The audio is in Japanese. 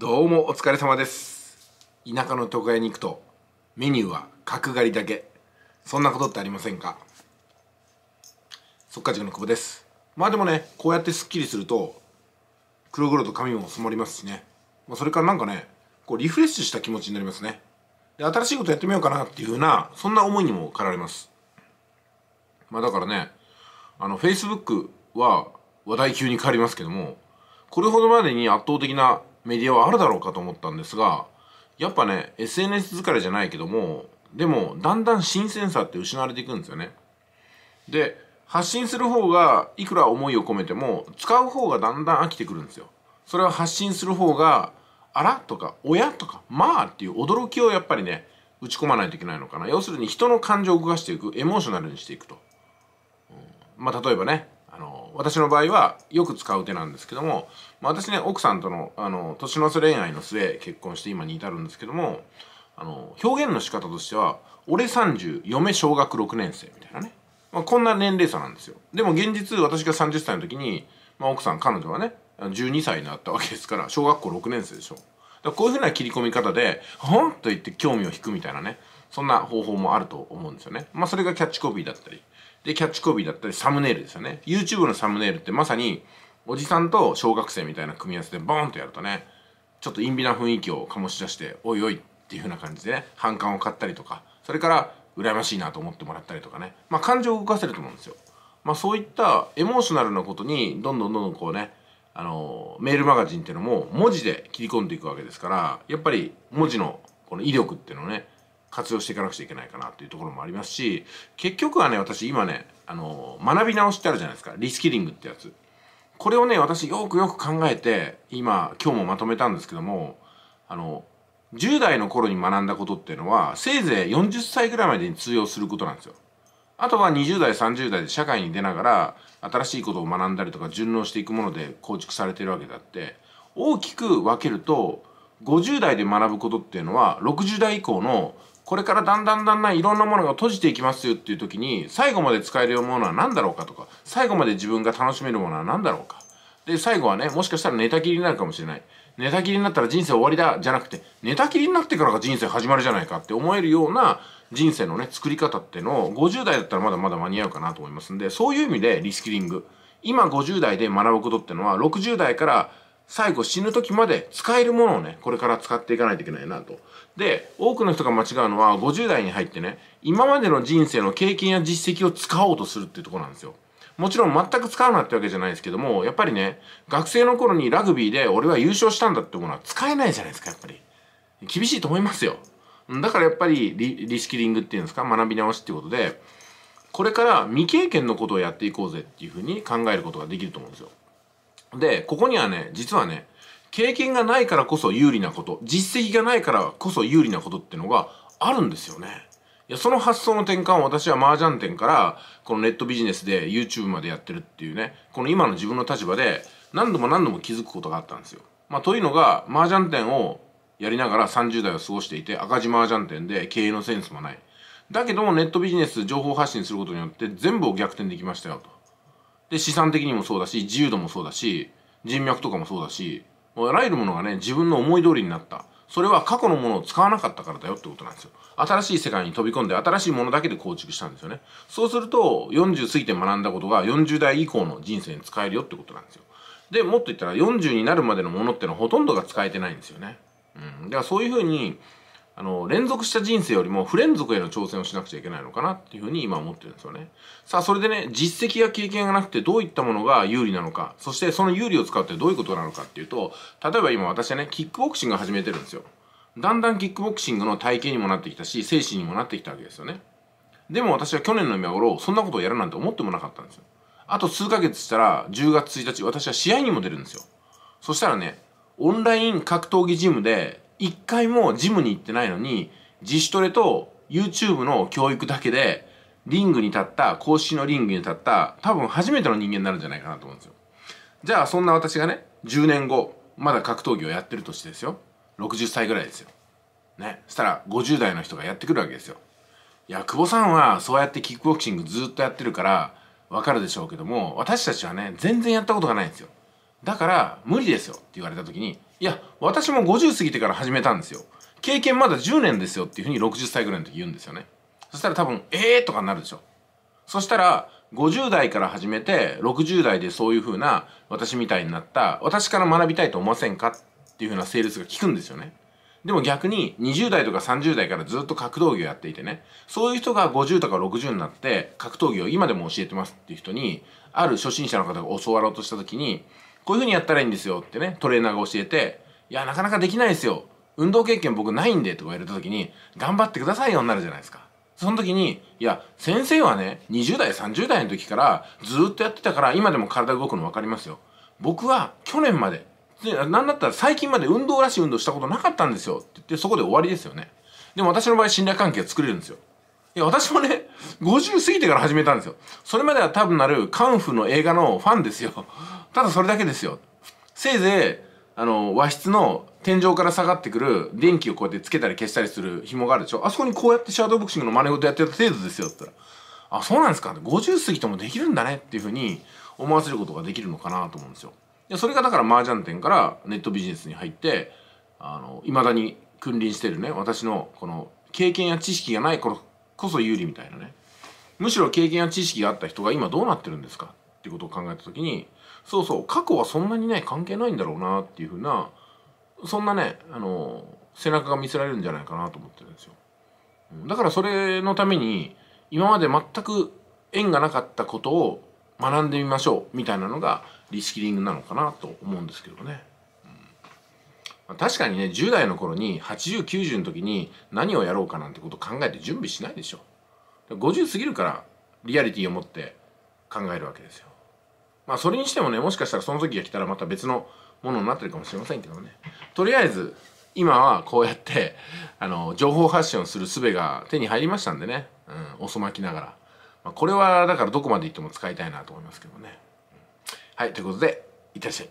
どうもお疲れ様です田舎の床屋に行くとメニューは角刈りだけそんなことってありませんかそっかの久保ですまあでもねこうやってスッキリすると黒々と髪も染まりますしね、まあ、それからなんかねこうリフレッシュした気持ちになりますねで新しいことやってみようかなっていうふうなそんな思いにも駆られますまあだからねあの Facebook は話題級に変わりますけどもこれほどまでに圧倒的なメディアはあるだろうかと思ったんですがやっぱね SNS 疲れじゃないけどもでもだんだん新鮮さって失われていくんですよね。で発信する方がいくら思いを込めても使う方がだんだん飽きてくるんですよ。それは発信する方があらとか親とかまあっていう驚きをやっぱりね打ち込まないといけないのかな要するに人の感情を動かしていくエモーショナルにしていくと、うん、まあ例えばね私の場合はよく使う手なんですけども、まあ、私ね奥さんとのあの年の瀬恋愛の末結婚して今に至るんですけどもあの表現の仕方としては「俺30嫁小学6年生」みたいなね、まあ、こんな年齢差なんですよでも現実私が30歳の時に、まあ、奥さん彼女はね12歳になったわけですから小学校6年生でしょだこういうふうな切り込み方で「ほん?」と言って興味を引くみたいなねそんな方法もあると思うんですよね。まあ、それがキャッチコピーだったり。で、キャッチコピーだったり、サムネイルですよね。YouTube のサムネイルってまさに、おじさんと小学生みたいな組み合わせでボーンとやるとね、ちょっと陰微な雰囲気を醸し出して、おいおいっていう風な感じでね、反感を買ったりとか、それから、羨ましいなと思ってもらったりとかね。まあ、感情を動かせると思うんですよ。まあ、そういったエモーショナルなことに、どんどんどんどんこうね、あのメールマガジンっていうのも文字で切り込んでいくわけですからやっぱり文字のこの威力っていうのをね活用していかなくちゃいけないかなっていうところもありますし結局はね私今ねあの学び直しってあるじゃないですかリスキリングってやつこれをね私よくよく考えて今今日もまとめたんですけどもあの10代の頃に学んだことっていうのはせいぜい40歳ぐらいまでに通用することなんですよ。あとは20代30代で社会に出ながら新しいことを学んだりとか順応していくもので構築されてるわけであって大きく分けると50代で学ぶことっていうのは60代以降のこれからだんだんだんだんいろんなものが閉じていきますよっていう時に最後まで使えるものは何だろうかとか最後まで自分が楽しめるものは何だろうかで最後はねもしかしたら寝たきりになるかもしれない寝たきりになったら人生終わりだじゃなくて寝たきりになってからが人生始まるじゃないかって思えるような人生のね作り方ってのを50代だったらまだまだ間に合うかなと思いますんでそういう意味でリスキリング今50代で学ぶことってのは60代から最後死ぬ時まで使えるものをね、これから使っていかないといけないなと。で、多くの人が間違うのは50代に入ってね、今までの人生の経験や実績を使おうとするっていうとこなんですよ。もちろん全く使うなってわけじゃないですけども、やっぱりね、学生の頃にラグビーで俺は優勝したんだってものは使えないじゃないですか、やっぱり。厳しいと思いますよ。だからやっぱりリリスキリングっていうんですか、学び直しっていうことで、これから未経験のことをやっていこうぜっていうふうに考えることができると思うんですよ。で、ここにはね、実はね、経験がないからこそ有利なこと、実績がないからこそ有利なことってのがあるんですよね。いや、その発想の転換を私は麻雀店から、このネットビジネスで YouTube までやってるっていうね、この今の自分の立場で何度も何度も気づくことがあったんですよ。まあ、というのが、麻雀店をやりながら30代を過ごしていて、赤字麻雀店で経営のセンスもない。だけどもネットビジネス情報発信することによって全部を逆転できましたよと。で資産的にもそうだし自由度もそうだし人脈とかもそうだしあらゆるものがね自分の思い通りになったそれは過去のものを使わなかったからだよってことなんですよ新しい世界に飛び込んで新しいものだけで構築したんですよねそうすると40過ぎて学んだことが40代以降の人生に使えるよってことなんですよでもっと言ったら40になるまでのものってのはほとんどが使えてないんですよねうんだからそういうふうにあの、連続した人生よりも不連続への挑戦をしなくちゃいけないのかなっていうふうに今思ってるんですよね。さあ、それでね、実績や経験がなくてどういったものが有利なのか、そしてその有利を使ってどういうことなのかっていうと、例えば今私はね、キックボクシング始めてるんですよ。だんだんキックボクシングの体型にもなってきたし、精神にもなってきたわけですよね。でも私は去年の今頃、そんなことをやるなんて思ってもなかったんですよ。あと数ヶ月したら、10月1日、私は試合にも出るんですよ。そしたらね、オンライン格闘技ジムで一回もジムに行ってないのに、自主トレと YouTube の教育だけで、リングに立った、公式のリングに立った、多分初めての人間になるんじゃないかなと思うんですよ。じゃあそんな私がね、10年後、まだ格闘技をやってるとしてですよ。60歳ぐらいですよ。ね。したら50代の人がやってくるわけですよ。いや、久保さんはそうやってキックボクシングずっとやってるから、わかるでしょうけども、私たちはね、全然やったことがないんですよ。だから、無理ですよって言われた時に、いや私も50過ぎてから始めたんですよ経験まだ10年ですよっていうふうに60歳ぐらいの時言うんですよねそしたら多分ええー、とかになるでしょそしたら50代から始めて60代でそういうふうな私みたいになった私から学びたいと思わせんかっていうふうなセールスが効くんですよねでも逆に20代とか30代からずっと格闘技をやっていてねそういう人が50とか60になって格闘技を今でも教えてますっていう人にある初心者の方が教わろうとした時にこういう風にやったらいいんですよってね、トレーナーが教えて、いや、なかなかできないですよ。運動経験僕ないんでとか言われた時に、頑張ってくださいよになるじゃないですか。その時に、いや、先生はね、20代、30代の時からずっとやってたから、今でも体動くの分かりますよ。僕は去年まで、なんだったら最近まで運動らしい運動したことなかったんですよって言って、そこで終わりですよね。でも私の場合、信頼関係を作れるんですよ。いや、私もね、50過ぎてから始めたんですよ。それまでは多分なるカンフーの映画のファンですよ。ただそれだけですよせいぜいあの和室の天井から下がってくる電気をこうやってつけたり消したりする紐があるでしょあそこにこうやってシャドーボクシングの真似事やってた程度ですよって言ったらあそうなんですか50過ぎてもできるんだねっていうふうに思わせることができるのかなと思うんですよでそれがだから麻雀店からネットビジネスに入っていまだに君臨してるね私のこの経験や知識がない頃こそ有利みたいなねむしろ経験や知識があった人が今どうなってるんですかっていうことを考えた時にそうそう過去はそんなにね関係ないんだろうなっていうふうなそんなねあの背中が見せられるんじゃないかなと思ってるんですよだからそれのために今まで全く縁がなかったことを学んでみましょうみたいなのがリスキリングなのかなと思うんですけどね、うん、確かにね10代の頃に8090の時に何をやろうかなんてことを考えて準備しないでしょ50過ぎるからリアリティを持って考えるわけですよまあそれにしてもねもしかしたらその時が来たらまた別のものになってるかもしれませんけどねとりあえず今はこうやってあの情報発信をする術が手に入りましたんでね、うん、遅まきながら、まあ、これはだからどこまで行っても使いたいなと思いますけどね、はいということでいってらっしゃい